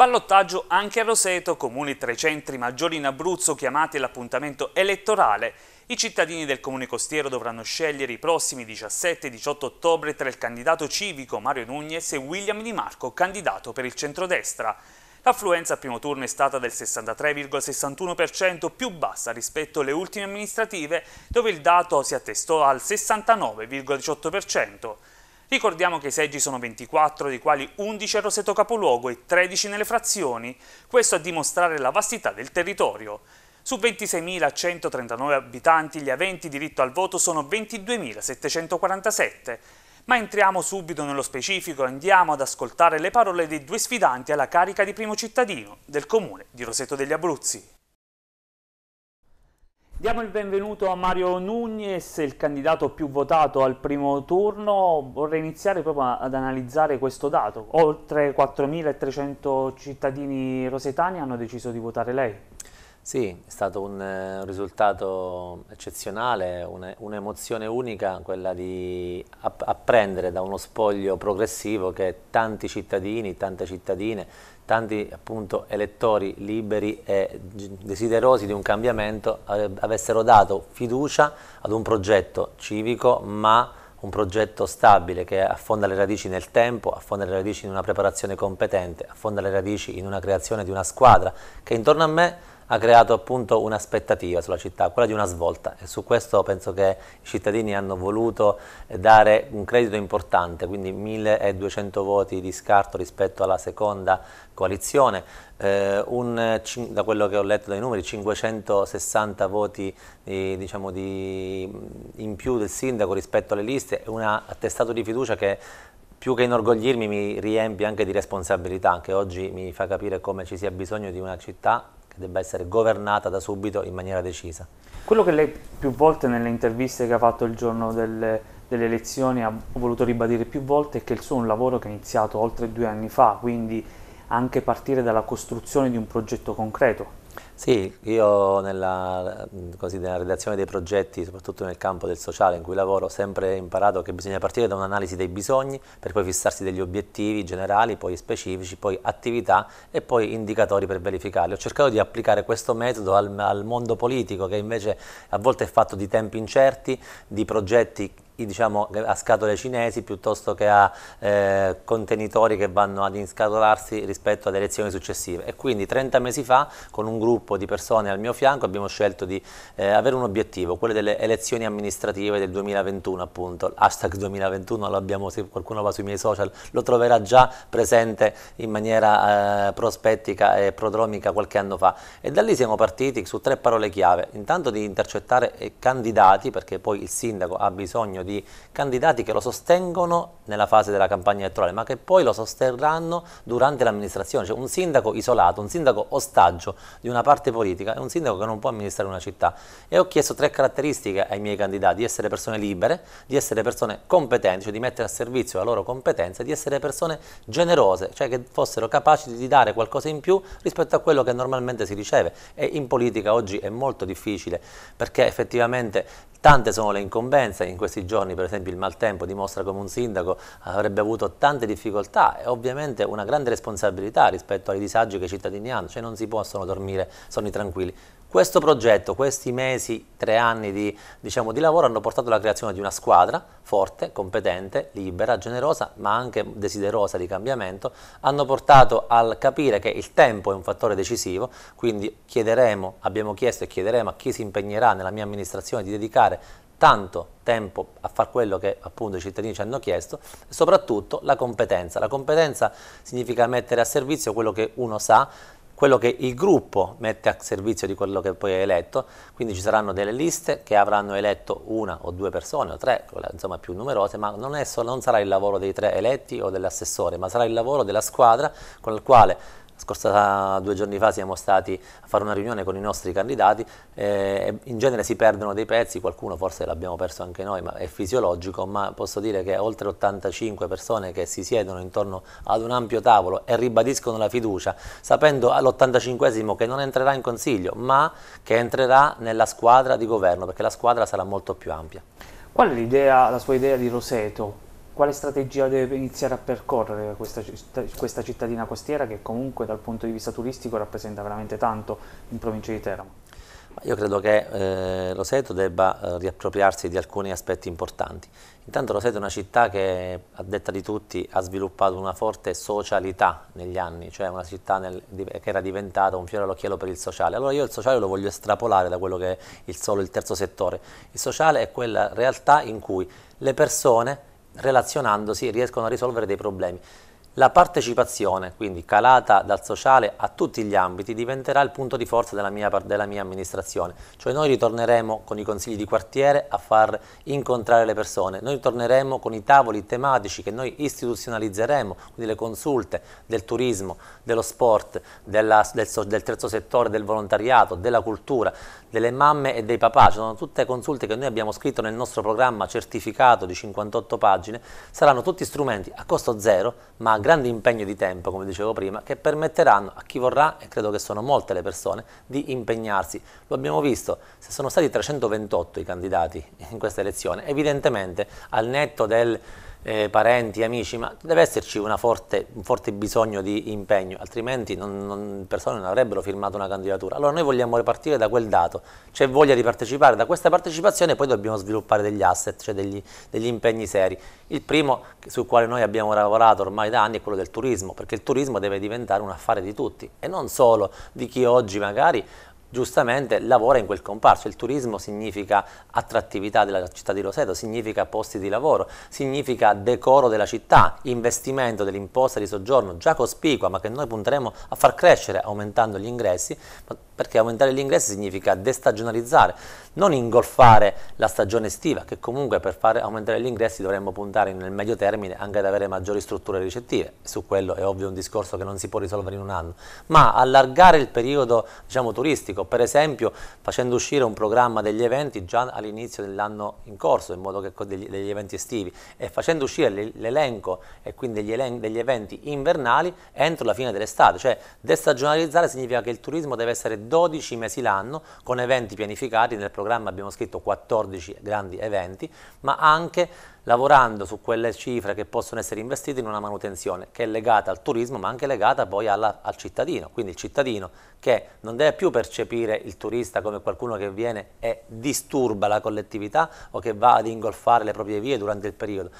Ballottaggio anche a Roseto, comuni tra i centri maggiori in Abruzzo chiamati l'appuntamento elettorale. I cittadini del comune costiero dovranno scegliere i prossimi 17 e 18 ottobre tra il candidato civico Mario Nunez e William Di Marco, candidato per il centrodestra. L'affluenza al primo turno è stata del 63,61% più bassa rispetto alle ultime amministrative, dove il dato si attestò al 69,18%. Ricordiamo che i seggi sono 24, dei quali 11 a Roseto Capoluogo e 13 nelle frazioni, questo a dimostrare la vastità del territorio. Su 26.139 abitanti gli aventi diritto al voto sono 22.747, ma entriamo subito nello specifico e andiamo ad ascoltare le parole dei due sfidanti alla carica di primo cittadino del comune di Roseto degli Abruzzi. Diamo il benvenuto a Mario Nunes, il candidato più votato al primo turno. Vorrei iniziare proprio ad analizzare questo dato. Oltre 4.300 cittadini rosetani hanno deciso di votare lei. Sì, è stato un eh, risultato eccezionale, un'emozione unica quella di apprendere da uno spoglio progressivo che tanti cittadini, tante cittadine tanti appunto, elettori liberi e desiderosi di un cambiamento avessero dato fiducia ad un progetto civico ma un progetto stabile che affonda le radici nel tempo, affonda le radici in una preparazione competente, affonda le radici in una creazione di una squadra che intorno a me ha creato appunto un'aspettativa sulla città, quella di una svolta e su questo penso che i cittadini hanno voluto dare un credito importante, quindi 1200 voti di scarto rispetto alla seconda coalizione, eh, un, da quello che ho letto dai numeri 560 voti di, diciamo di, in più del sindaco rispetto alle liste e un attestato di fiducia che più che inorgoglirmi mi riempie anche di responsabilità, che oggi mi fa capire come ci sia bisogno di una città che debba essere governata da subito in maniera decisa. Quello che lei più volte nelle interviste che ha fatto il giorno delle, delle elezioni ha voluto ribadire più volte è che il suo è un lavoro che è iniziato oltre due anni fa, quindi anche partire dalla costruzione di un progetto concreto, sì, io nella, così, nella, redazione dei progetti, soprattutto nel campo del sociale in cui lavoro, ho sempre imparato che bisogna partire da un'analisi dei bisogni per poi fissarsi degli obiettivi generali, poi specifici, poi attività e poi indicatori per verificarli. Ho cercato di applicare questo metodo al, al mondo politico che invece a volte è fatto di tempi incerti, di progetti diciamo, a scatole cinesi piuttosto che a eh, contenitori che vanno ad inscatolarsi rispetto alle elezioni successive. E quindi 30 mesi fa con un gruppo di persone al mio fianco abbiamo scelto di eh, avere un obiettivo, quello delle elezioni amministrative del 2021 appunto, hashtag 2021 abbiamo, se qualcuno va sui miei social lo troverà già presente in maniera eh, prospettica e prodromica qualche anno fa. E da lì siamo partiti su tre parole chiave, intanto di intercettare eh, candidati perché poi il sindaco ha bisogno di di candidati che lo sostengono nella fase della campagna elettorale, ma che poi lo sosterranno durante l'amministrazione. Cioè un sindaco isolato, un sindaco ostaggio di una parte politica, è un sindaco che non può amministrare una città. E ho chiesto tre caratteristiche ai miei candidati, di essere persone libere, di essere persone competenti, cioè di mettere a servizio la loro competenza, di essere persone generose, cioè che fossero capaci di dare qualcosa in più rispetto a quello che normalmente si riceve. E in politica oggi è molto difficile perché effettivamente Tante sono le incombenze, in questi giorni per esempio il maltempo dimostra come un sindaco avrebbe avuto tante difficoltà e ovviamente una grande responsabilità rispetto ai disagi che i cittadini hanno, cioè non si possono dormire sonni tranquilli. Questo progetto, questi mesi, tre anni di, diciamo, di, lavoro hanno portato alla creazione di una squadra forte, competente, libera, generosa, ma anche desiderosa di cambiamento, hanno portato al capire che il tempo è un fattore decisivo, quindi chiederemo, abbiamo chiesto e chiederemo a chi si impegnerà nella mia amministrazione di dedicare tanto tempo a fare quello che appunto i cittadini ci hanno chiesto e soprattutto la competenza. La competenza significa mettere a servizio quello che uno sa, quello che il gruppo mette a servizio di quello che poi è eletto, quindi ci saranno delle liste che avranno eletto una o due persone o tre, insomma più numerose, ma non, solo, non sarà il lavoro dei tre eletti o dell'assessore, ma sarà il lavoro della squadra con la quale scorsa due giorni fa siamo stati a fare una riunione con i nostri candidati, eh, in genere si perdono dei pezzi, qualcuno forse l'abbiamo perso anche noi, ma è fisiologico, ma posso dire che oltre 85 persone che si siedono intorno ad un ampio tavolo e ribadiscono la fiducia, sapendo all'85esimo che non entrerà in consiglio, ma che entrerà nella squadra di governo, perché la squadra sarà molto più ampia. Qual è la sua idea di Roseto? quale strategia deve iniziare a percorrere questa, questa, cittadina costiera che comunque dal punto di vista turistico rappresenta veramente tanto in provincia di Teramo? Io credo che eh, Roseto debba eh, riappropriarsi di alcuni aspetti importanti. Intanto Roseto è una città che, a detta di tutti, ha sviluppato una forte socialità negli anni, cioè una città nel, che era diventata un fiore all'occhiello per il sociale. Allora io il sociale lo voglio estrapolare da quello che è il solo il terzo settore. Il sociale è quella realtà in cui le persone relazionandosi riescono a risolvere dei problemi. La partecipazione, quindi calata dal sociale a tutti gli ambiti, diventerà il punto di forza della mia, della mia, amministrazione. Cioè noi ritorneremo con i consigli di quartiere a far incontrare le persone, noi ritorneremo con i tavoli tematici che noi istituzionalizzeremo, quindi le consulte del turismo, dello sport, della, del, del, terzo settore, del volontariato, della cultura, delle mamme e dei papà. sono tutte consulte che noi abbiamo scritto nel nostro programma certificato di 58 pagine, saranno tutti strumenti a costo zero, ma grande impegno di tempo, come dicevo prima, che permetteranno a chi vorrà, e credo che sono molte le persone, di impegnarsi. Lo abbiamo visto, se sono stati 328 i candidati in questa elezione, evidentemente al netto del eh, parenti, amici, ma deve esserci forte, un forte bisogno di impegno, altrimenti le persone non avrebbero firmato una candidatura. Allora noi vogliamo ripartire da quel dato, c'è voglia di partecipare, da questa partecipazione poi dobbiamo sviluppare degli asset, cioè degli, degli impegni seri. Il primo sul quale noi abbiamo lavorato ormai da anni è quello del turismo, perché il turismo deve diventare un affare di tutti e non solo di chi oggi magari giustamente lavora in quel comparso. Il turismo significa attrattività della città di Roseto, significa posti di lavoro, significa decoro della città, investimento dell'imposta di soggiorno già cospicua ma che noi punteremo a far crescere aumentando gli ingressi, perché aumentare gli ingressi significa destagionalizzare, non ingolfare la stagione estiva, che comunque per fare aumentare gli ingressi dovremmo puntare nel medio termine anche ad avere maggiori strutture ricettive, su quello è ovvio un discorso che non si può risolvere in un anno, ma allargare il periodo diciamo, turistico, per esempio facendo uscire un programma degli eventi già all'inizio dell'anno in corso, in modo che degli, degli eventi estivi, e facendo uscire l'elenco e quindi degli, elen- degli eventi invernali entro la fine dell'estate, cioè destagionalizzare significa che il turismo deve essere 12 mesi l'anno con eventi pianificati, nel programma abbiamo scritto 14 grandi eventi, ma anche lavorando su quelle cifre che possono essere investite in una manutenzione che è legata al turismo ma anche legata poi alla, al cittadino, quindi il cittadino che non deve più percepire il turista come qualcuno che viene e disturba la collettività o che va ad ingolfare le proprie vie durante il periodo.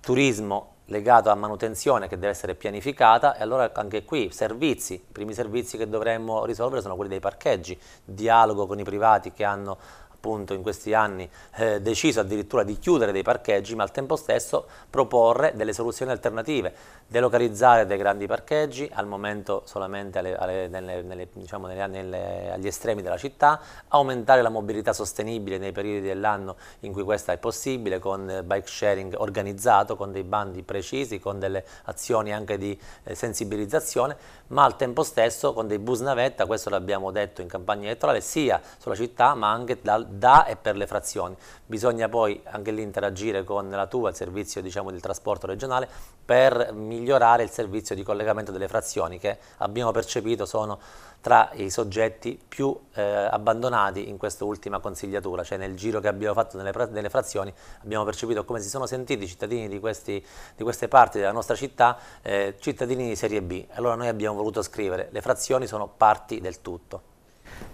Turismo legato a manutenzione che deve essere pianificata e allora anche qui servizi, i primi servizi che dovremmo risolvere sono quelli dei parcheggi, dialogo con i privati che hanno appunto in questi anni eh, deciso addirittura di chiudere dei parcheggi ma al tempo stesso proporre delle soluzioni alternative, delocalizzare dei grandi parcheggi al momento solamente alle, alle, nelle, nelle, diciamo, nelle, agli estremi della città, aumentare la mobilità sostenibile nei periodi dell'anno in cui questa è possibile con eh, bike sharing organizzato, con dei bandi precisi, con delle azioni anche di eh, sensibilizzazione ma al tempo stesso con dei bus navetta, questo l'abbiamo detto in campagna elettorale, sia sulla città ma anche dal da e per le frazioni. Bisogna poi anche lì interagire con la TUA, il servizio diciamo, del trasporto regionale, per migliorare il servizio di collegamento delle frazioni che abbiamo percepito sono tra i soggetti più eh, abbandonati in questa ultima consigliatura, cioè nel giro che abbiamo fatto nelle, nelle, frazioni abbiamo percepito come si sono sentiti i cittadini di, questi, di queste parti della nostra città, eh, cittadini di serie B, allora noi abbiamo voluto scrivere le frazioni sono parti del tutto.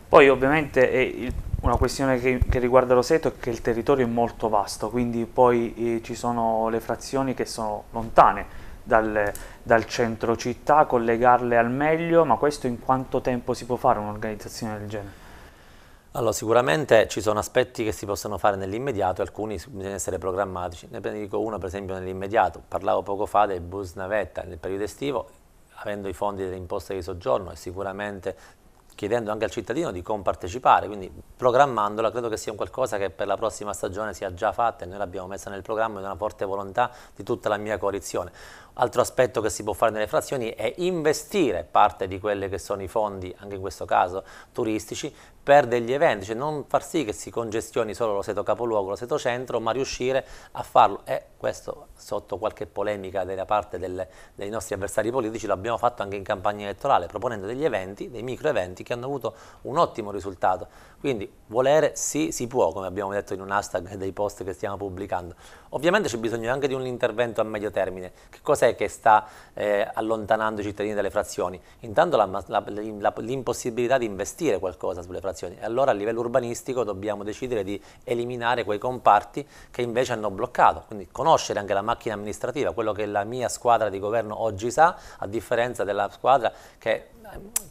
Poi ovviamente il, una questione che, che, riguarda Roseto è che il territorio è molto vasto, quindi poi eh, ci sono le frazioni che sono lontane dal, dal, centro città, collegarle al meglio, ma questo in quanto tempo si può fare un'organizzazione del genere? Allora, sicuramente ci sono aspetti che si possono fare nell'immediato alcuni bisogna essere programmatici. Ne dico uno, per esempio, nell'immediato. Parlavo poco fa dei bus navetta nel periodo estivo, avendo i fondi delle imposte di soggiorno e sicuramente chiedendo anche al cittadino di compartecipare, quindi programmandola credo che sia un qualcosa che per la prossima stagione sia già fatta e noi l'abbiamo messa nel programma ed una forte volontà di tutta la mia coalizione. Altro aspetto che si può fare nelle frazioni è investire parte di quelli che sono i fondi, anche in questo caso turistici, per degli eventi, cioè non far sì che si congestioni solo lo seto capoluogo, lo seto centro, ma riuscire a farlo. E questo sotto qualche polemica da parte del, dei nostri avversari politici l'abbiamo fatto anche in campagna elettorale, proponendo degli eventi, dei micro eventi che hanno avuto un ottimo risultato. Quindi volere sì, si può, come abbiamo detto in un hashtag dei post che stiamo pubblicando. Ovviamente c'è bisogno anche di un intervento a medio termine. Che cos'è che sta eh, allontanando i cittadini dalle frazioni? Intanto l'impossibilità di investire qualcosa sulle frazioni abitazioni. E allora a livello urbanistico dobbiamo decidere di eliminare quei comparti che invece hanno bloccato, quindi conoscere anche la macchina amministrativa, quello che la mia squadra di governo oggi sa, a differenza della squadra che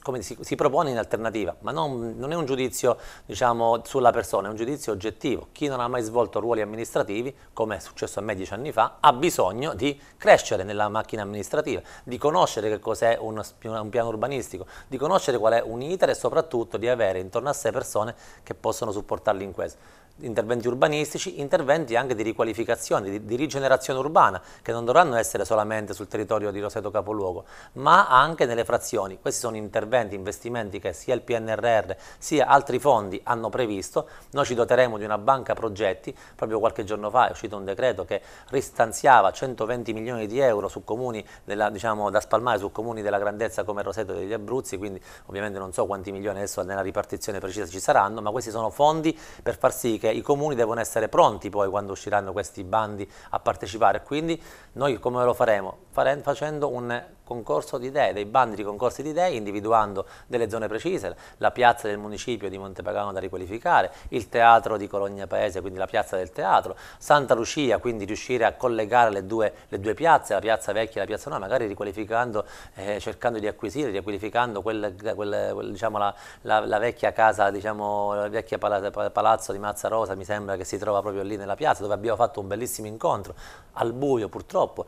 come si, si, propone in alternativa, ma non, non è un giudizio diciamo, sulla persona, è un giudizio oggettivo. Chi non ha mai svolto ruoli amministrativi, come è successo a me dieci anni fa, ha bisogno di crescere nella macchina amministrativa, di conoscere che cos'è un, un piano urbanistico, di conoscere qual è un iter e soprattutto di avere intorno a sé persone che possono supportarli in questo interventi urbanistici, interventi anche di riqualificazione, di, di, rigenerazione urbana, che non dovranno essere solamente sul territorio di Roseto Capoluogo, ma anche nelle frazioni. Questi sono interventi, investimenti che sia il PNRR sia altri fondi hanno previsto. Noi ci doteremo di una banca progetti, proprio qualche giorno fa è uscito un decreto che ristanziava 120 milioni di euro su comuni della, diciamo, da spalmare su comuni della grandezza come Roseto degli Abruzzi, quindi ovviamente non so quanti milioni adesso nella ripartizione precisa ci saranno, ma questi sono fondi per far sì che i comuni devono essere pronti poi quando usciranno questi bandi a partecipare, quindi noi come lo faremo? Fare, facendo un concorso di idee, dei bandi di concorsi di idee, individuando delle zone precise, la piazza del municipio di Montepagano da riqualificare, il teatro di Cologna Paese, quindi la piazza del teatro, Santa Lucia, quindi riuscire a collegare le due, le due piazze, la piazza vecchia e la piazza nuova, magari riqualificando, eh, cercando di acquisire, riqualificando quel, quel, quel, diciamo, la, la, la, vecchia casa, diciamo, la vecchia palazzo di Mazza Rosa, mi sembra che si trova proprio lì nella piazza, dove abbiamo fatto un bellissimo incontro, al buio purtroppo, sviluppo,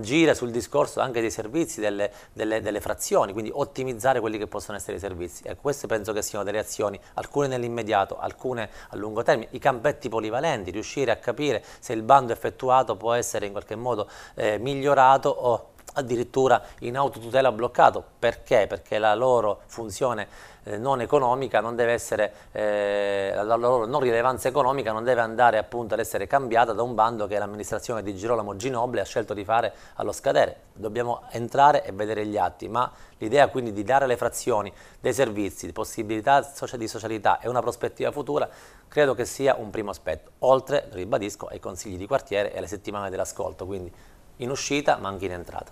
gira sul discorso anche dei servizi, delle, delle, delle, frazioni, quindi ottimizzare quelli che possono essere i servizi. Ecco, queste penso che siano delle azioni, alcune nell'immediato, alcune a lungo termine, i campetti polivalenti, riuscire a capire se il bando effettuato può essere in qualche modo eh, migliorato o addirittura in autotutela bloccato. Perché? Perché la loro funzione eh, non economica non deve essere, eh, la loro non rilevanza economica non deve andare appunto ad essere cambiata da un bando che l'amministrazione di Girolamo Ginoble ha scelto di fare allo scadere. Dobbiamo entrare e vedere gli atti, ma l'idea quindi di dare alle frazioni dei servizi, di possibilità di socialità e una prospettiva futura credo che sia un primo aspetto, oltre, ribadisco, ai consigli di quartiere e alle settimane dell'ascolto, quindi in uscita ma anche in entrata.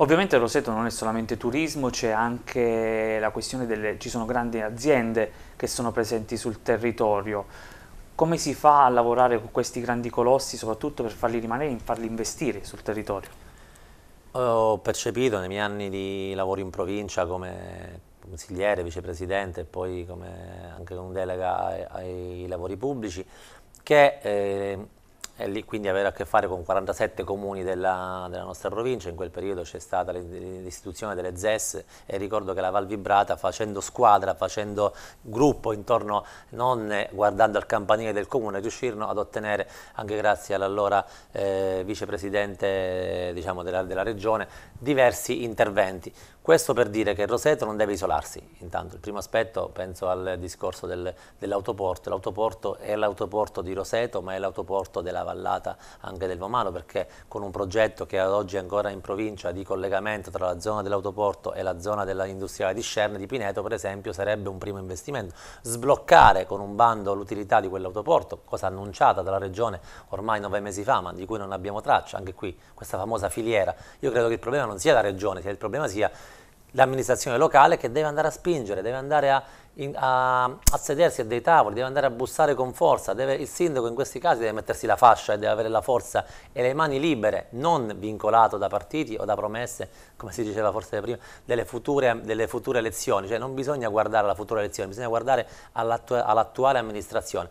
Ovviamente Roseto non è solamente turismo, c'è anche la questione delle... ci sono grandi aziende che sono presenti sul territorio. Come si fa a lavorare con questi grandi colossi, soprattutto per farli rimanere e farli investire sul territorio? Ho percepito nei miei anni di lavoro in provincia come consigliere, vicepresidente e poi come anche con delega ai, ai lavori pubblici che eh, e lì quindi avere a che fare con 47 comuni della, della nostra provincia, in quel periodo c'è stata l'istituzione delle ZES e ricordo che la Val Vibrata facendo squadra, facendo gruppo intorno, non guardando al campanile del comune, riuscirono ad ottenere anche grazie all'allora eh, vicepresidente diciamo, della, della regione diversi interventi. Questo per dire che il Roseto non deve isolarsi, intanto il primo aspetto penso al discorso del, dell'autoporto, l'autoporto è l'autoporto di Roseto ma è l'autoporto della vallata anche del Vomano perché con un progetto che ad oggi è ancora in provincia di collegamento tra la zona dell'autoporto e la zona dell'industriale di Scerne di Pineto per esempio sarebbe un primo investimento, sbloccare con un bando l'utilità di quell'autoporto, cosa annunciata dalla regione ormai nove mesi fa ma di cui non abbiamo traccia, anche qui questa famosa filiera, io credo che il problema non sia la regione, sia il problema sia l'amministrazione locale che deve andare a spingere, deve andare a, in, a, a, sedersi a dei tavoli, deve andare a bussare con forza, deve, il sindaco in questi casi deve mettersi la fascia e deve avere la forza e le mani libere, non vincolato da partiti o da promesse, come si diceva forse prima, delle future, delle future elezioni, cioè non bisogna guardare alla futura elezione, bisogna guardare all'attuale all amministrazione.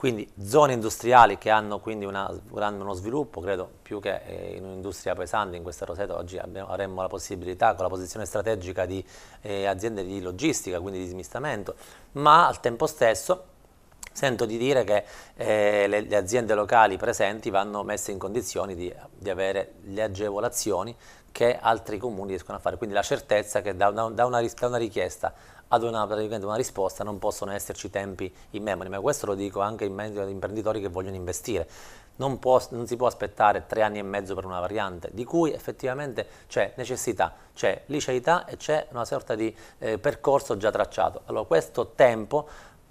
Quindi zone industriali che hanno quindi una, uno sviluppo, credo più che eh, in un'industria pesante, in questa Roseto oggi abbiamo, avremmo la possibilità con la posizione strategica di eh, aziende di logistica, quindi di smistamento, ma al tempo stesso Sento di dire che eh, le, le, aziende locali presenti vanno messe in condizioni di, di, avere le agevolazioni che altri comuni riescono a fare, quindi la certezza che da una, da una, da una richiesta ad una, una, risposta non possono esserci tempi in memoria, ma questo lo dico anche in mezzo agli imprenditori che vogliono investire. Non, può, non, si può aspettare tre anni e mezzo per una variante, di cui effettivamente c'è necessità, c'è liceità e c'è una sorta di eh, percorso già tracciato. Allora questo tempo,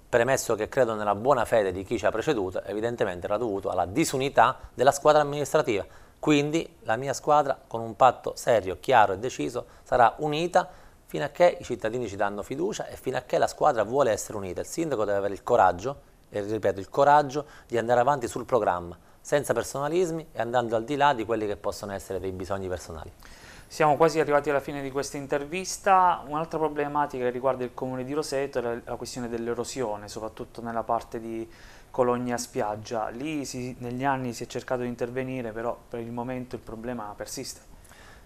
premesso che credo nella buona fede di chi ci ha preceduto, evidentemente era dovuto alla disunità della squadra amministrativa. Quindi la mia squadra, con un patto serio, chiaro e deciso, sarà unita fino a che i cittadini ci danno fiducia e fino a che la squadra vuole essere unita. Il sindaco deve avere il coraggio, e ripeto, il coraggio di andare avanti sul programma, senza personalismi e andando al di là di quelli che possono essere dei bisogni personali. Siamo quasi arrivati alla fine di questa intervista. Un'altra problematica che riguarda il comune di Roseto è la questione dell'erosione, soprattutto nella parte di Colonia Spiaggia. Lì si, negli anni si è cercato di intervenire, però per il momento il problema persiste.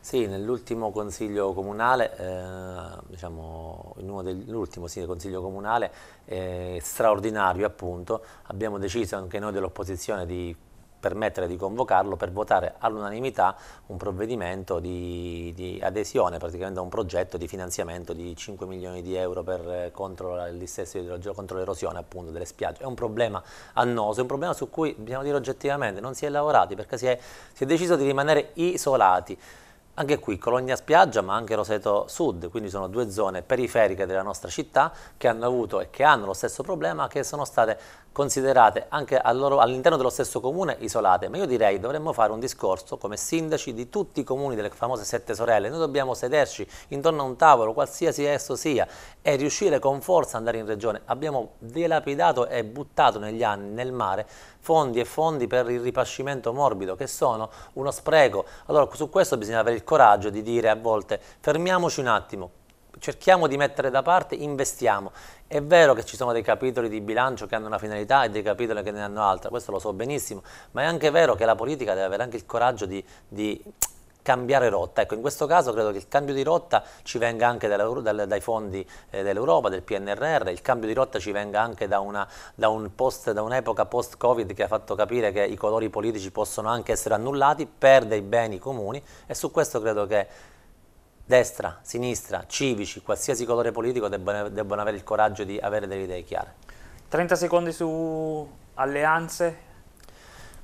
Sì, nell'ultimo consiglio comunale, eh, diciamo, in uno dell'ultimo sì, consiglio comunale eh, straordinario appunto, abbiamo deciso anche noi dell'opposizione di permettere di convocarlo per votare all'unanimità un provvedimento di, di, adesione praticamente a un progetto di finanziamento di 5 milioni di euro per, contro l'erosione appunto delle spiagge. È un problema annoso, è un problema su cui bisogna diciamo, dire oggettivamente non si è lavorati perché si è, si è deciso di rimanere isolati. Anche qui Cologna Spiaggia ma anche Roseto Sud, quindi sono due zone periferiche della nostra città che hanno avuto e che hanno lo stesso problema che sono state considerate anche all'interno dello stesso comune isolate, ma io direi dovremmo fare un discorso come sindaci di tutti i comuni delle famose sette sorelle, noi dobbiamo sederci intorno a un tavolo, qualsiasi esso sia, e riuscire con forza ad andare in regione. Abbiamo dilapidato e buttato negli anni nel mare fondi e fondi per il ripascimento morbido, che sono uno spreco. Allora su questo bisogna avere il coraggio di dire a volte fermiamoci un attimo, cerchiamo di mettere da parte, investiamo. È vero che ci sono dei capitoli di bilancio che hanno una finalità e dei capitoli che ne hanno altra, questo lo so benissimo, ma è anche vero che la politica deve avere anche il coraggio di, di cambiare rotta. Ecco, in questo caso credo che il cambio di rotta ci venga anche dal, dai fondi eh, dell'Europa, del PNRR, il cambio di rotta ci venga anche da, una, da, un post, da un'epoca post-Covid che ha fatto capire che i colori politici possono anche essere annullati per dei beni comuni e su questo credo che destra, sinistra, civici, qualsiasi colore politico debbano, debbano avere il coraggio di avere delle idee chiare. 30 secondi su alleanze,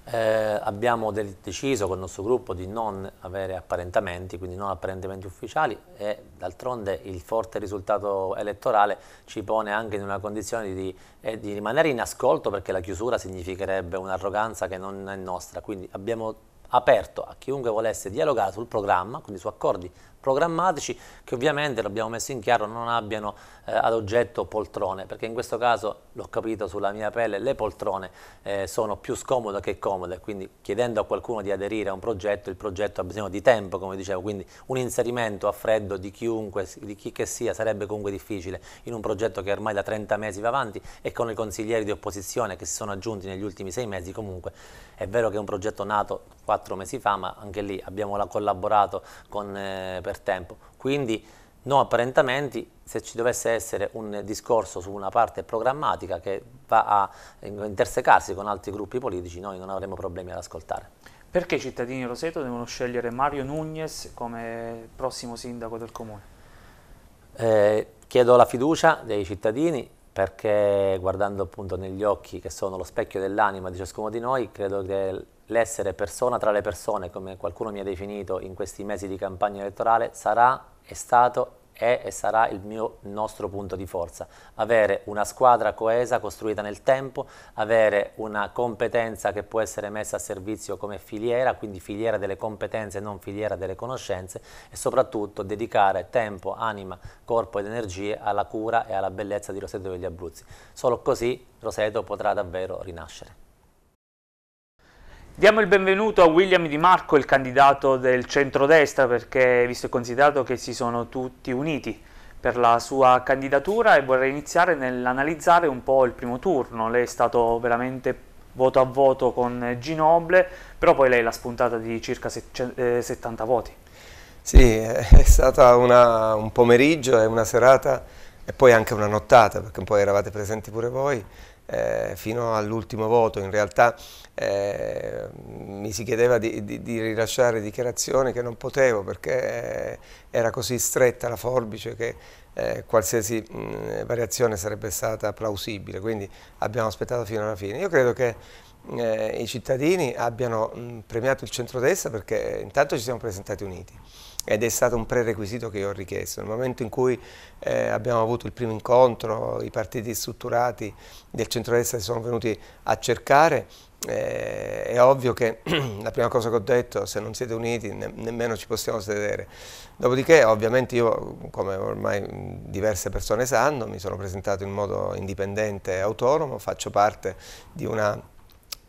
eh, abbiamo del, deciso il nostro gruppo di non avere apparentamenti, quindi non apparentamenti ufficiali e d'altronde il forte risultato elettorale ci pone anche in una condizione di, eh, di rimanere in ascolto perché la chiusura significherebbe un'arroganza che non è nostra, quindi abbiamo aperto a chiunque volesse dialogare sul programma, quindi su accordi programmatici che ovviamente, l'abbiamo messo in chiaro, non abbiano eh, ad oggetto poltrone, perché in questo caso, l'ho capito sulla mia pelle, le poltrone eh, sono più scomode che comode, quindi chiedendo a qualcuno di aderire a un progetto, il progetto ha bisogno di tempo, come dicevo, quindi un inserimento a freddo di chiunque, di chi che sia, sarebbe comunque difficile in un progetto che ormai da 30 mesi va avanti e con i consiglieri di opposizione che si sono aggiunti negli ultimi sei mesi, comunque è vero che è un progetto nato quattro mesi fa, ma anche lì abbiamo collaborato con, eh, per tempo. Quindi no apparentamenti, se ci dovesse essere un discorso su una parte programmatica che va a intersecarsi con altri gruppi politici, noi non avremo problemi ad ascoltare. Perché i cittadini di Roseto devono scegliere Mario Nugnes come prossimo sindaco del comune? Eh, chiedo la fiducia dei cittadini perché guardando appunto negli occhi che sono lo specchio dell'anima di ciascuno di noi, credo che l'essere persona tra le persone, come qualcuno mi ha definito in questi mesi di campagna elettorale, sarà è stato è e sarà il mio nostro punto di forza. Avere una squadra coesa, costruita nel tempo, avere una competenza che può essere messa a servizio come filiera, quindi filiera delle competenze e non filiera delle conoscenze e soprattutto dedicare tempo, anima, corpo ed energie alla cura e alla bellezza di Roseto degli Abruzzi. Solo così Roseto potrà davvero rinascere. Diamo il benvenuto a William Di Marco, il candidato del centrodestra, perché visto e considerato che si sono tutti uniti per la sua candidatura e vorrei iniziare nell'analizzare un po' il primo turno. Lei è stato veramente voto a voto con Ginoble, però poi lei l'ha spuntata di circa 70 eh, voti. Sì, eh, è stato un pomeriggio e una serata e poi anche una nottata, perché poi eravate presenti pure voi, eh, fino all'ultimo voto, in realtà eh, mi si chiedeva di, di, di, rilasciare dichiarazioni che non potevo perché eh, era così stretta la forbice che eh, qualsiasi mh, variazione sarebbe stata plausibile, quindi abbiamo aspettato fino alla fine. Io credo che eh, i cittadini abbiano mh, premiato il centrodestra perché intanto ci siamo presentati uniti ed è stato un prerequisito che io ho richiesto. Nel momento in cui eh, abbiamo avuto il primo incontro, i partiti strutturati del centro centrodestra si sono venuti a cercare, eh, è ovvio che la prima cosa che ho detto, se non siete uniti ne nemmeno ci possiamo sedere. Dopodiché ovviamente io, come ormai diverse persone sanno, mi sono presentato in modo indipendente e autonomo, faccio parte di una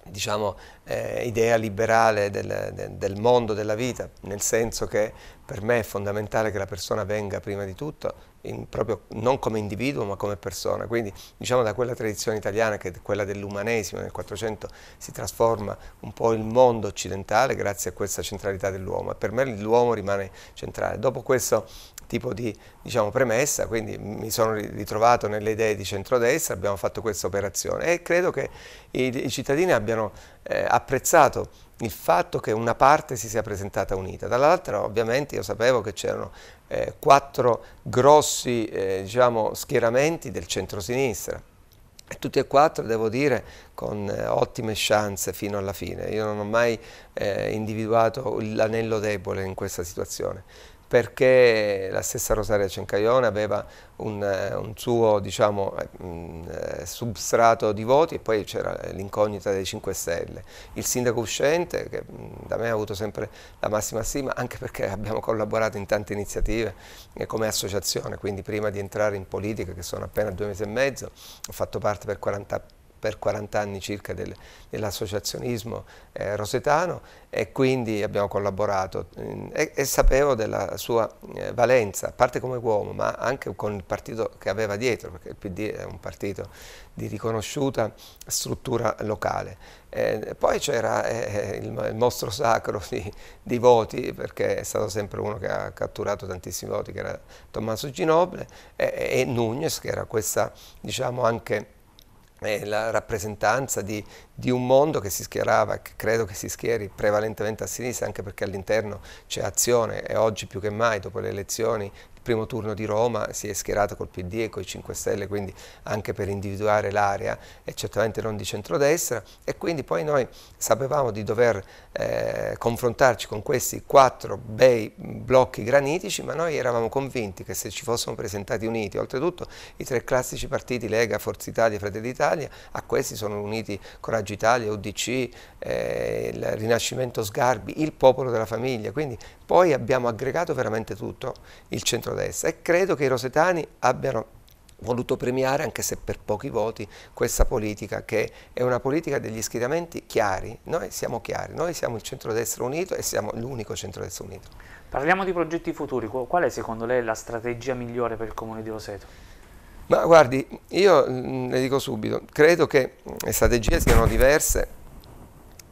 diciamo, eh, idea liberale del, del, mondo della vita, nel senso che per me è fondamentale che la persona venga prima di tutto, in, proprio non come individuo ma come persona. Quindi diciamo da quella tradizione italiana che è quella dell'umanesimo nel 400 si trasforma un po' il mondo occidentale grazie a questa centralità dell'uomo e per me l'uomo rimane centrale. Dopo questo tipo di diciamo, premessa, quindi mi sono ritrovato nelle idee di centrodestra, abbiamo fatto questa operazione e credo che i, i cittadini abbiano eh, apprezzato il fatto che una parte si sia presentata unita, dall'altra ovviamente io sapevo che c'erano eh, quattro grossi eh, diciamo, schieramenti del centrosinistra, e tutti e quattro, devo dire, con eh, ottime chance fino alla fine. Io non ho mai eh, individuato l'anello debole in questa situazione perché la stessa Rosaria Cencaione aveva un, eh, un suo diciamo, eh, eh, substrato di voti e poi c'era l'incognita dei 5 Stelle. Il sindaco uscente, che da me ha avuto sempre la massima stima, anche perché abbiamo collaborato in tante iniziative come associazione, quindi prima di entrare in politica, che sono appena due mesi e mezzo, ho fatto parte per 40 per 40 anni circa del, dell'associazionismo eh, rosetano e quindi abbiamo collaborato mm, e, e sapevo della sua eh, valenza, a parte come uomo, ma anche con il partito che aveva dietro, perché il PD è un partito di riconosciuta struttura locale. Eh, poi c'era eh, eh, il, il, mostro sacro di, di, voti, perché è stato sempre uno che ha catturato tantissimi voti, che era Tommaso Ginoble, e, e Nunez, che era questa, diciamo, anche è la rappresentanza di, di, un mondo che si schierava, che credo che si schieri prevalentemente a sinistra, anche perché all'interno c'è azione e oggi più che mai, dopo le elezioni, primo turno di Roma si è schierata col PD e con i 5 Stelle, quindi anche per individuare l'area e certamente non di centrodestra e quindi poi noi sapevamo di dover eh, confrontarci con questi quattro bei blocchi granitici, ma noi eravamo convinti che se ci fossimo presentati uniti, oltretutto i tre classici partiti Lega, Forza Italia e Fratelli d'Italia, a questi sono uniti Coraggio Italia, UDC, eh, il Rinascimento Sgarbi, il popolo della famiglia, quindi poi abbiamo aggregato veramente tutto il centrodestra e credo che i rosetani abbiano voluto premiare, anche se per pochi voti, questa politica che è una politica degli schieramenti chiari. Noi siamo chiari, noi siamo il centrodestra unito e siamo l'unico centrodestra unito. Parliamo di progetti futuri, qual è secondo lei la strategia migliore per il Comune di Roseto? Ma guardi, io mm, le dico subito, credo che le strategie siano diverse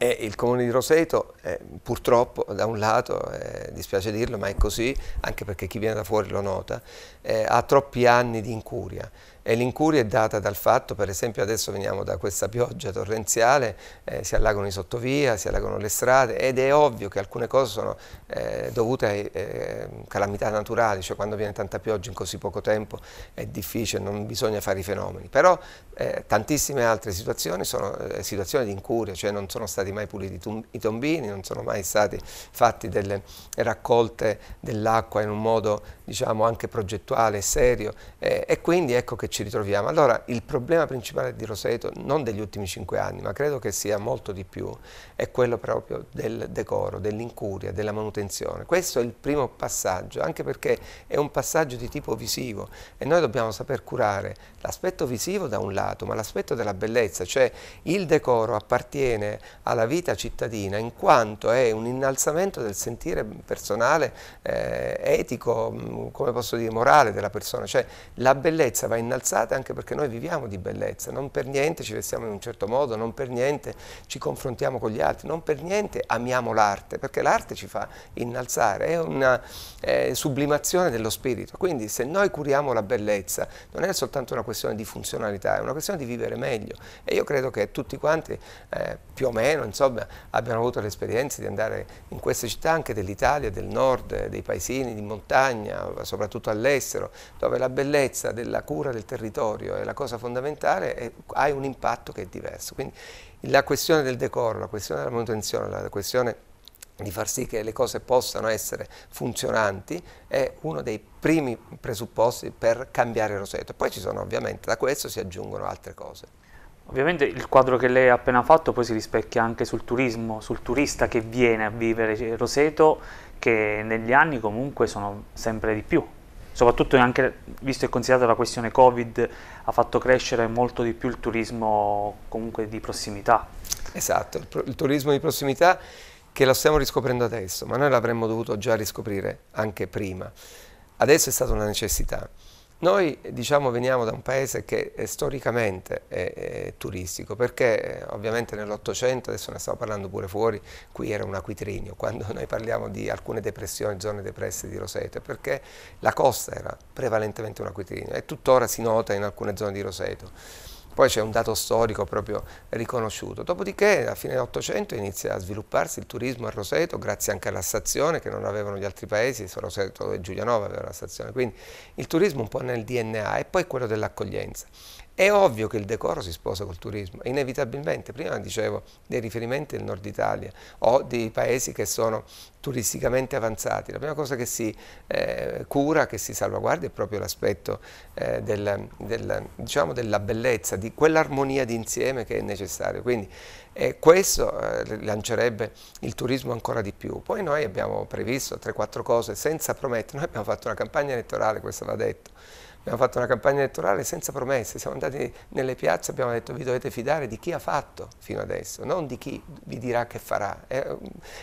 e il comune di Roseto eh, purtroppo da un lato, eh, dispiace dirlo ma è così, anche perché chi viene da fuori lo nota, eh, ha troppi anni di incuria e l'incuria è data dal fatto, per esempio adesso veniamo da questa pioggia torrenziale, eh, si allagano i sottovia, si allagano le strade ed è ovvio che alcune cose sono eh, dovute a eh, calamità naturali, cioè quando viene tanta pioggia in così poco tempo è difficile, non bisogna fare i fenomeni, però eh, tantissime altre situazioni sono eh, situazioni di incuria, cioè non sono stati mai puliti i tombini, non sono mai stati fatti delle raccolte dell'acqua in un modo diciamo anche progettuale e serio eh, e quindi ecco che ci ritroviamo. Allora il problema principale di Roseto, non degli ultimi cinque anni, ma credo che sia molto di più, è quello proprio del decoro, dell'incuria, della manutenzione. Questo è il primo passaggio, anche perché è un passaggio di tipo visivo e noi dobbiamo saper curare l'aspetto visivo da un lato privato, ma l'aspetto della bellezza, cioè il decoro appartiene alla vita cittadina in quanto è un innalzamento del sentire personale, eh, etico, mm, come posso dire, morale della persona, cioè la bellezza va innalzata anche perché noi viviamo di bellezza, non per niente ci vestiamo in un certo modo, non per niente ci confrontiamo con gli altri, non per niente amiamo l'arte, perché l'arte ci fa innalzare, è una eh, sublimazione dello spirito, quindi se noi curiamo la bellezza non è soltanto una questione di funzionalità, è una questione l'occasione di vivere meglio e io credo che tutti quanti eh, più o meno insomma, abbiano avuto l'esperienza di andare in queste città anche dell'Italia, del nord, dei paesini di montagna, soprattutto all'estero, dove la bellezza della cura del territorio è la cosa fondamentale e hai un impatto che è diverso. Quindi la questione del decoro, la questione della manutenzione, la questione di far sì che le cose possano essere funzionanti è uno dei primi presupposti per cambiare Roseto. Poi ci sono ovviamente, da questo si aggiungono altre cose. Ovviamente il quadro che lei ha appena fatto poi si rispecchia anche sul turismo, sul turista che viene a vivere Roseto, che negli anni comunque sono sempre di più. Soprattutto anche visto e considerata la questione Covid, ha fatto crescere molto di più il turismo comunque di prossimità. Esatto, il, il turismo di prossimità che la stiamo riscoprendo adesso, ma noi l'avremmo dovuto già riscoprire anche prima. Adesso è stata una necessità. Noi diciamo veniamo da un paese che è eh, storicamente è, è turistico, perché eh, ovviamente nell'Ottocento, adesso ne stavo parlando pure fuori, qui era un acquitrinio, quando noi parliamo di alcune depressioni, zone depresse di Roseto, perché la costa era prevalentemente un acquitrinio e tuttora si nota in alcune zone di Roseto. Poi c'è un dato storico proprio riconosciuto. Dopodiché, a fine dell'Ottocento, inizia a svilupparsi il turismo a Roseto, grazie anche alla stazione che non avevano gli altri paesi, Roseto e Giulianova aveva la stazione. Quindi il turismo un po' nel DNA e poi quello dell'accoglienza. È ovvio che il decoro si sposa col turismo, inevitabilmente. Prima dicevo dei riferimenti del nord Italia o di paesi che sono turisticamente avanzati. La prima cosa che si eh, cura, che si salvaguarda è proprio l'aspetto eh, del, del, diciamo, della bellezza, di quell'armonia d'insieme che è necessario. Quindi eh, questo eh, lancerebbe il turismo ancora di più. Poi noi abbiamo previsto 3-4 cose senza promettere, noi abbiamo fatto una campagna elettorale, questo va detto, abbiamo fatto una campagna elettorale senza promesse, siamo andati nelle piazze e abbiamo detto vi dovete fidare di chi ha fatto fino adesso, non di chi vi dirà che farà. È,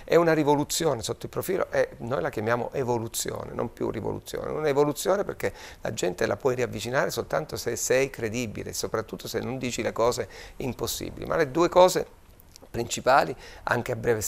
è una rivoluzione sotto il profilo, è, noi la chiamiamo evoluzione, non più rivoluzione. Un'evoluzione perché la gente la puoi riavvicinare soltanto se sei credibile, soprattutto se non dici le cose impossibili. Ma le due cose principali, anche a breve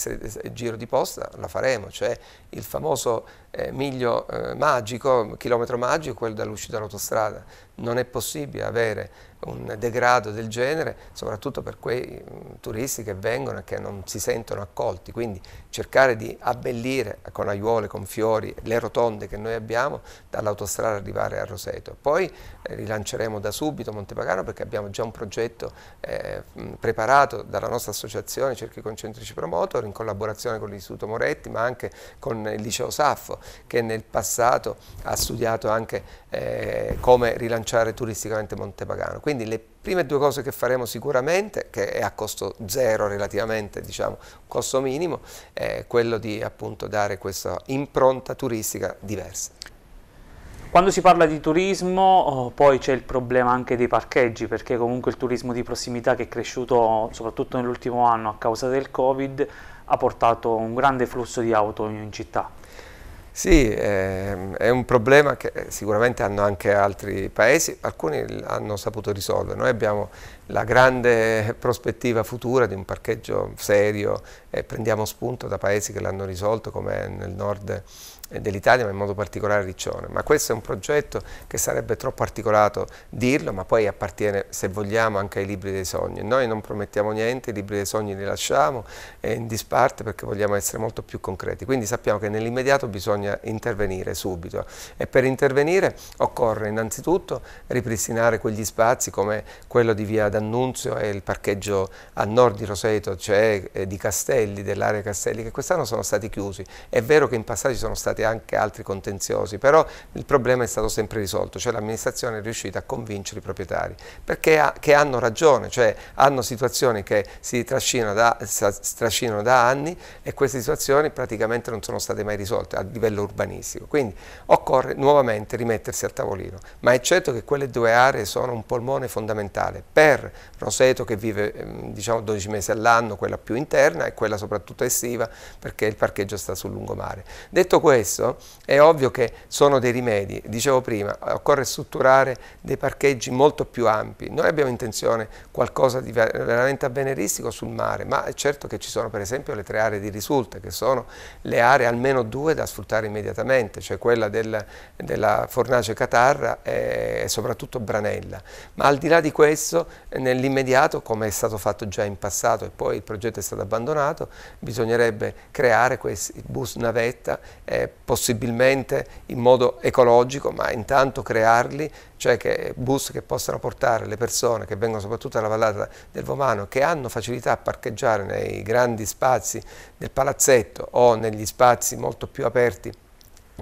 giro di posta la faremo, cioè il famoso eh, miglio eh, magico, chilometro magico, quello dall'uscita dall'autostrada. Non è possibile avere un degrado del genere, soprattutto per quei mm, turisti che vengono e che non si sentono accolti. Quindi cercare di abbellire con aiuole, con fiori, le rotonde che noi abbiamo dall'autostrada arrivare a Roseto. Poi eh, rilanceremo da subito Montepagano perché abbiamo già un progetto eh, mm, preparato dalla nostra associazione Cerchi Concentrici Promotor in collaborazione con l'Istituto Moretti ma anche con il Liceo Saffo che nel passato ha studiato anche eh, come rilanciare turisticamente Montepagano. Quindi quindi le prime due cose che faremo sicuramente, che è a costo zero relativamente, diciamo, costo minimo, è quello di appunto dare questa impronta turistica diversa. Quando si parla di turismo oh, poi c'è il problema anche dei parcheggi perché comunque il turismo di prossimità che è cresciuto soprattutto nell'ultimo anno a causa del Covid ha portato un grande flusso di auto in città. Sì, ehm, è un problema che eh, sicuramente hanno anche altri paesi, alcuni hanno saputo risolvere. Noi abbiamo la grande prospettiva futura di un parcheggio serio e prendiamo spunto da paesi che l'hanno risolto come nel nord dell'Italia, ma in modo particolare Riccione. Ma questo è un progetto che sarebbe troppo articolato dirlo, ma poi appartiene, se vogliamo, anche ai libri dei sogni. Noi non promettiamo niente, i libri dei sogni li lasciamo in disparte perché vogliamo essere molto più concreti. Quindi sappiamo che nell'immediato bisogna intervenire subito e per intervenire occorre innanzitutto ripristinare quegli spazi come quello di via D'Annunzio e il parcheggio a nord di Roseto, cioè eh, di Castelli, dell'area Castelli, che quest'anno sono stati chiusi. È vero che in passato ci sono stati stati anche altri contenziosi, però il problema è stato sempre risolto, cioè l'amministrazione è riuscita a convincere i proprietari, perché ha, hanno ragione, cioè hanno situazioni che si trascinano da, trascinano da anni e queste situazioni praticamente non sono state mai risolte a livello urbanistico, quindi occorre nuovamente rimettersi al tavolino, ma è certo che quelle due aree sono un polmone fondamentale per Roseto che vive ehm, diciamo 12 mesi all'anno, quella più interna e quella soprattutto estiva perché il parcheggio sta sul lungomare. Detto questo, questo, è ovvio che sono dei rimedi. Dicevo prima, occorre strutturare dei parcheggi molto più ampi. Noi abbiamo intenzione qualcosa di veramente avveneristico sul mare, ma è certo che ci sono per esempio le tre aree di risulta, che sono le aree almeno due da sfruttare immediatamente, cioè quella del, della Fornace Catarra e, e soprattutto Branella. Ma al di là di questo, nell'immediato, come è stato fatto già in passato e poi il progetto è stato abbandonato, bisognerebbe creare questi bus navetta eh, possibilmente in modo ecologico, ma intanto crearli, cioè che bus che possano portare le persone che vengono soprattutto dalla vallata del Vomano, che hanno facilità a parcheggiare nei grandi spazi del palazzetto o negli spazi molto più aperti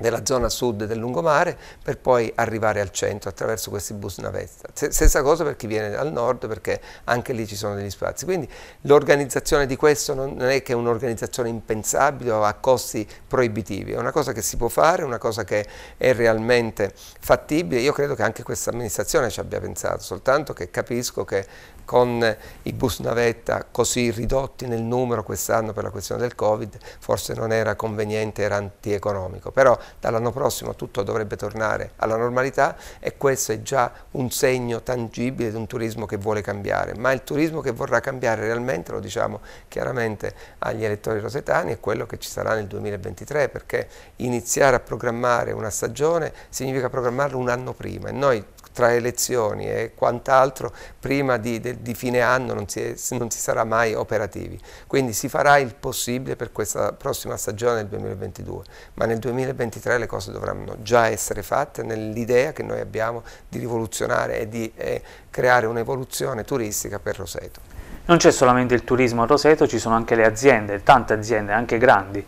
della zona sud del lungomare per poi arrivare al centro attraverso questi bus navetta. Stessa cosa per chi viene dal nord perché anche lì ci sono degli spazi. Quindi l'organizzazione di questo non è che è un'organizzazione impensabile o a costi proibitivi, è una cosa che si può fare, una cosa che è realmente fattibile. Io credo che anche questa amministrazione ci abbia pensato, soltanto che capisco che con i bus navetta così ridotti nel numero quest'anno per la questione del Covid forse non era conveniente, era antieconomico, però dall'anno prossimo tutto dovrebbe tornare alla normalità e questo è già un segno tangibile di un turismo che vuole cambiare, ma il turismo che vorrà cambiare realmente, lo diciamo chiaramente agli elettori rosetani, è quello che ci sarà nel 2023 perché iniziare a programmare una stagione significa programmarla un anno prima e noi tra elezioni e quant'altro, prima di, de, di, fine anno non si, è, non si, sarà mai operativi. Quindi si farà il possibile per questa prossima stagione del 2022, ma nel 2023 le cose dovranno già essere fatte nell'idea che noi abbiamo di rivoluzionare e di eh, creare un'evoluzione turistica per Roseto. Non c'è solamente il turismo a Roseto, ci sono anche le aziende, tante aziende, anche grandi.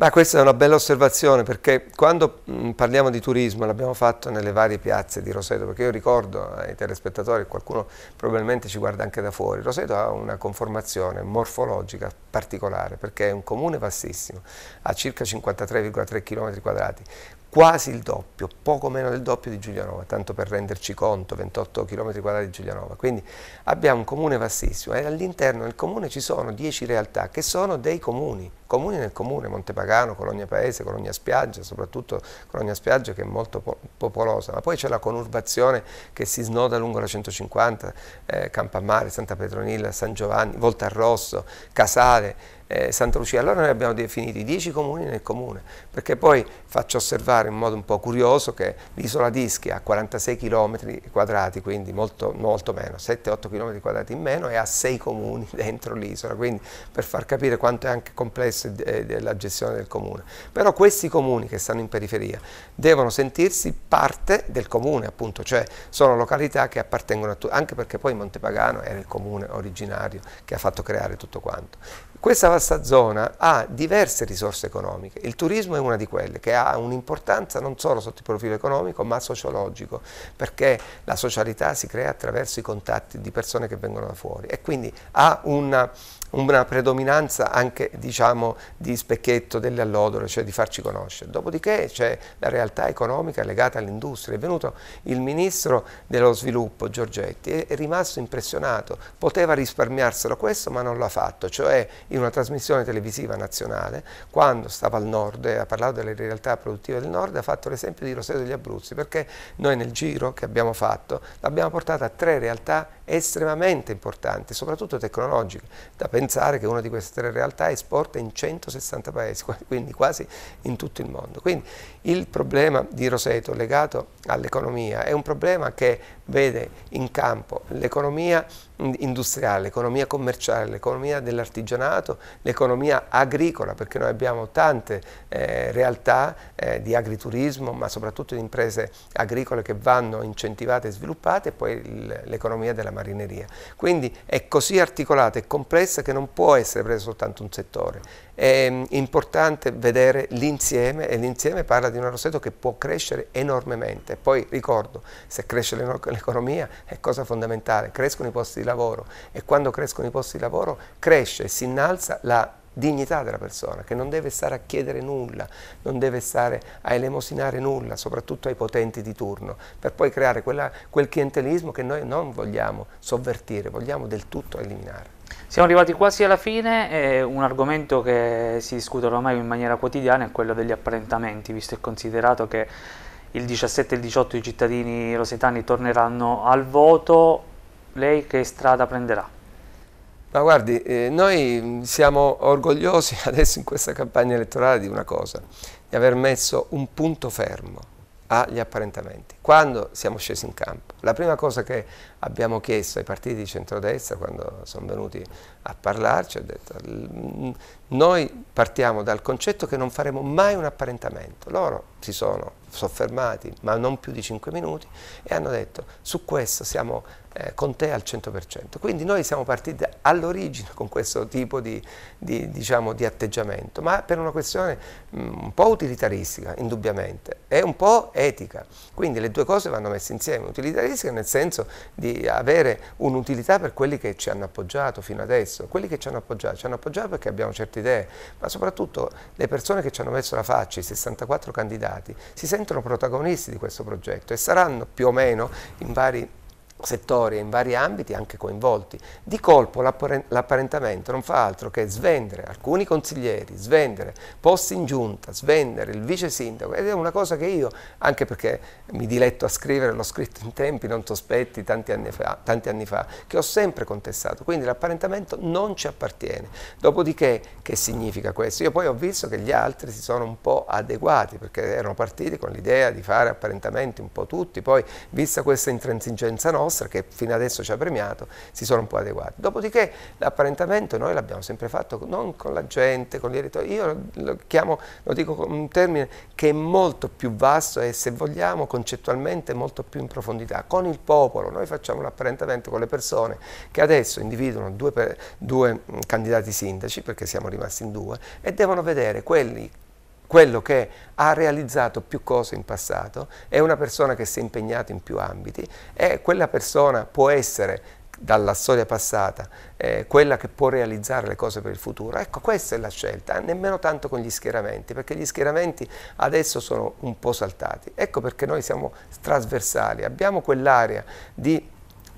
Ma questa è una bella osservazione perché quando parliamo di turismo, l'abbiamo fatto nelle varie piazze di Roseto, perché io ricordo ai telespettatori, qualcuno probabilmente ci guarda anche da fuori, Roseto ha una conformazione morfologica particolare perché è un comune vastissimo, ha circa 53,3 km quadrati, quasi il doppio, poco meno del doppio di Giulianova, tanto per renderci conto, 28 km quadrati di Giulianova. Quindi abbiamo un comune vastissimo e all'interno del comune ci sono 10 realtà che sono dei comuni, comuni nel comune, Montepagano, Colonia Paese, Colonia Spiaggia, soprattutto Colonia Spiaggia che è molto po popolosa, ma poi c'è la conurbazione che si snoda lungo la 150, eh, Campamare, Santa Petronilla, San Giovanni, Volta al Rosso, Casale, eh, Santa Lucia. Allora noi abbiamo definito i dieci comuni nel comune, perché poi faccio osservare in modo un po' curioso che l'isola d'Ischia ha 46 km quadrati, quindi molto, molto meno, 7-8 km quadrati in meno e ha 6 comuni dentro l'isola, quindi per far capire quanto è anche complessa eh, la gestione del comune. Però questi comuni che stanno in periferia devono sentirsi parte del comune, appunto, cioè sono località che appartengono a tutti, anche perché poi Montepagano era il comune originario che ha fatto creare tutto quanto. Questa vasta zona ha diverse risorse economiche, il turismo è una di quelle che ha un'importanza non solo sotto il profilo economico ma sociologico, perché la socialità si crea attraverso i contatti di persone che vengono da fuori e quindi ha una una predominanza anche diciamo, di specchietto delle allodole, cioè di farci conoscere. Dopodiché c'è la realtà economica legata all'industria. È venuto il ministro dello sviluppo Giorgetti e è rimasto impressionato. Poteva risparmiarselo questo ma non l'ha fatto, cioè in una trasmissione televisiva nazionale, quando stava al nord e ha parlato delle realtà produttive del nord, ha fatto l'esempio di Roseto degli Abruzzi, perché noi nel giro che abbiamo fatto l'abbiamo portata a tre realtà estremamente importante, soprattutto tecnologica, da pensare che una di queste tre realtà esporta in 160 paesi, quindi quasi in tutto il mondo. Quindi il problema di Roseto legato all'economia è un problema che vede in campo l'economia industriale, l'economia commerciale, l'economia dell'artigianato, l'economia agricola, perché noi abbiamo tante eh, realtà eh, di agriturismo, ma soprattutto di imprese agricole che vanno incentivate e sviluppate, e poi l'economia della marineria. Quindi è così articolata e complessa che non può essere presa soltanto un settore, è mm, importante vedere l'insieme e l'insieme parla di un Roseto che può crescere enormemente. Poi ricordo, se cresce l'economia è cosa fondamentale, crescono i posti di lavoro e quando crescono i posti di lavoro cresce e si innalza la dignità della persona, che non deve stare a chiedere nulla, non deve stare a elemosinare nulla, soprattutto ai potenti di turno, per poi creare quella, quel clientelismo che noi non vogliamo sovvertire, vogliamo del tutto eliminare. Siamo arrivati quasi alla fine e un argomento che si discute ormai in maniera quotidiana è quello degli apparentamenti, visto e considerato che il 17 e il 18 i cittadini rosetani torneranno al voto, lei che strada prenderà? Ma guardi, eh, noi siamo orgogliosi adesso in questa campagna elettorale di una cosa, di aver messo un punto fermo agli apparentamenti, quando siamo scesi in campo la prima cosa che abbiamo chiesto ai partiti di centrodestra quando sono venuti a parlarci, è detto noi partiamo dal concetto che non faremo mai un apparentamento. Loro si sono soffermati, ma non più di 5 minuti, e hanno detto su questo siamo eh, con te al 100%. Quindi noi siamo partiti all'origine con questo tipo di, di, diciamo, di atteggiamento, ma per una questione mm, un po' utilitaristica, indubbiamente, e un po' etica. Quindi le due cose vanno messe insieme, utilitaristica nel senso di avere un'utilità per quelli che ci hanno appoggiato fino adesso, quelli che ci hanno appoggiato, ci hanno appoggiato perché abbiamo certe idee, ma soprattutto le persone che ci hanno messo la faccia, i 64 candidati, si sentono protagonisti di questo progetto e saranno più o meno in vari settori e in vari ambiti anche coinvolti. Di colpo l'apparentamento non fa altro che svendere alcuni consiglieri, svendere posti in giunta, svendere il vice sindaco ed è una cosa che io, anche perché mi diletto a scrivere, l'ho scritto in tempi non sospetti tanti anni fa, tanti anni fa che ho sempre contestato, quindi l'apparentamento non ci appartiene. Dopodiché che significa questo? Io poi ho visto che gli altri si sono un po' adeguati perché erano partiti con l'idea di fare apparentamenti un po' tutti, poi vista questa intransigenza nostra, nostra, che fino adesso ci ha premiato, si sono un po' adeguati. Dopodiché l'apparentamento noi l'abbiamo sempre fatto, non con la gente, con gli elettori, io lo, chiamo, lo dico con un termine che è molto più vasto e se vogliamo concettualmente molto più in profondità, con il popolo, noi facciamo l'apparentamento con le persone che adesso individuano due, per, due candidati sindaci, perché siamo rimasti in due, e devono vedere quelli quello che ha realizzato più cose in passato, è una persona che si è impegnata in più ambiti e quella persona può essere dalla storia passata, eh, quella che può realizzare le cose per il futuro. Ecco, questa è la scelta, nemmeno tanto con gli schieramenti, perché gli schieramenti adesso sono un po' saltati. Ecco perché noi siamo trasversali, abbiamo quell'area di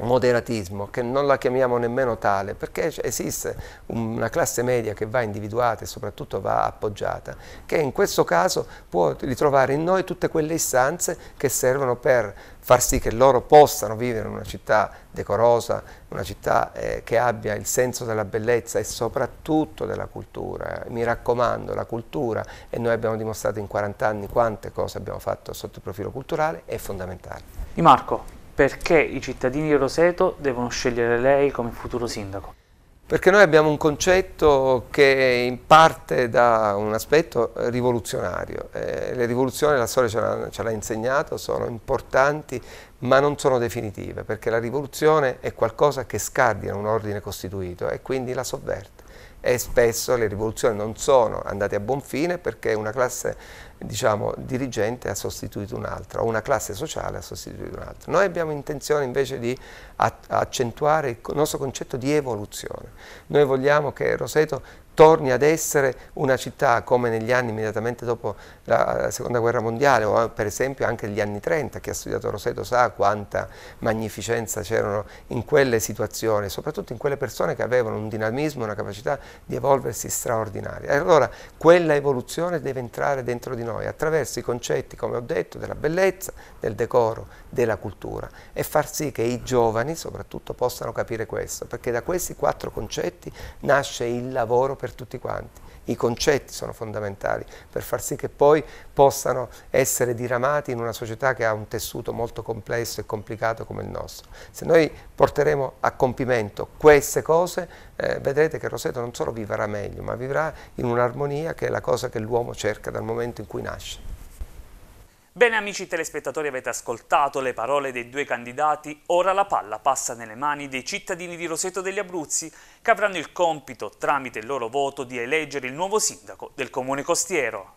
moderatismo, che non la chiamiamo nemmeno tale, perché esiste una classe media che va individuata e soprattutto va appoggiata, che in questo caso può ritrovare in noi tutte quelle istanze che servono per far sì che loro possano vivere in una città decorosa, una città eh, che abbia il senso della bellezza e soprattutto della cultura. Mi raccomando, la cultura, e noi abbiamo dimostrato in 40 anni quante cose abbiamo fatto sotto il profilo culturale, è fondamentale. Di Marco, perché i cittadini di Roseto devono scegliere lei come futuro sindaco? Perché noi abbiamo un concetto che in parte da un aspetto rivoluzionario. Eh, le rivoluzioni, la storia ce l'ha insegnato, sono importanti ma non sono definitive perché la rivoluzione è qualcosa che scardina un ordine costituito e quindi la sovverte e spesso le rivoluzioni non sono andate a buon fine perché una classe diciamo, dirigente ha sostituito un'altra o una classe sociale ha sostituito un'altra. Noi abbiamo intenzione invece di accentuare il nostro concetto di evoluzione. Noi vogliamo che Roseto torni ad essere una città come negli anni immediatamente dopo la seconda guerra mondiale o per esempio anche negli anni 30, chi ha studiato Roseto sa quanta magnificenza c'erano in quelle situazioni, soprattutto in quelle persone che avevano un dinamismo, una capacità di evolversi straordinaria. E allora quella evoluzione deve entrare dentro di noi attraverso i concetti, come ho detto, della bellezza, del decoro, della cultura e far sì che i giovani soprattutto possano capire questo, perché da questi quattro concetti nasce il lavoro per per tutti quanti. I concetti sono fondamentali per far sì che poi possano essere diramati in una società che ha un tessuto molto complesso e complicato come il nostro. Se noi porteremo a compimento queste cose, eh, vedrete che Roseto non solo vivrà meglio, ma vivrà in un'armonia che è la cosa che l'uomo cerca dal momento in cui nasce. Bene amici telespettatori avete ascoltato le parole dei due candidati, ora la palla passa nelle mani dei cittadini di Roseto degli Abruzzi che avranno il compito, tramite il loro voto, di eleggere il nuovo sindaco del comune costiero.